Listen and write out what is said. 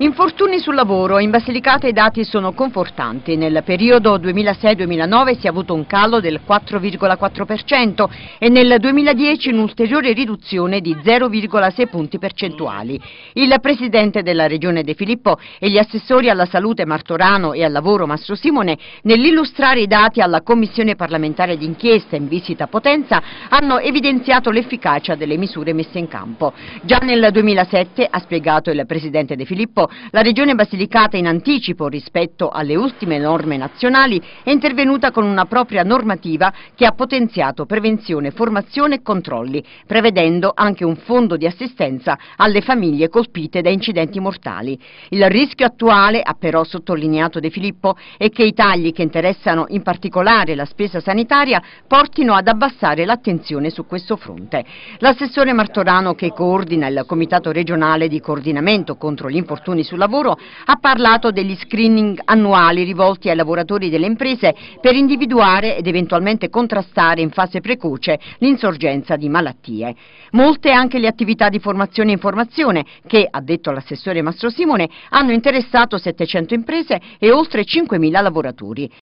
Infortuni sul lavoro. In Basilicata i dati sono confortanti. Nel periodo 2006-2009 si è avuto un calo del 4,4% e nel 2010 un'ulteriore riduzione di 0,6 punti percentuali. Il presidente della regione De Filippo e gli assessori alla salute Martorano e al lavoro Mastro Simone, nell'illustrare i dati alla commissione parlamentare d'inchiesta in visita a Potenza, hanno evidenziato l'efficacia delle misure messe in campo. Già nel 2007, ha spiegato il presidente De Filippo, la Regione Basilicata in anticipo rispetto alle ultime norme nazionali è intervenuta con una propria normativa che ha potenziato prevenzione, formazione e controlli, prevedendo anche un fondo di assistenza alle famiglie colpite da incidenti mortali. Il rischio attuale, ha però sottolineato De Filippo, è che i tagli che interessano in particolare la spesa sanitaria portino ad abbassare l'attenzione su questo fronte. L'assessore Martorano, che coordina il Comitato regionale di coordinamento contro gli infortuni relazioni sul lavoro ha parlato degli screening annuali rivolti ai lavoratori delle imprese per individuare ed eventualmente contrastare in fase precoce l'insorgenza di malattie. Molte anche le attività di formazione e informazione che, ha detto l'assessore Mastro Simone, hanno interessato 700 imprese e oltre 5.000 lavoratori.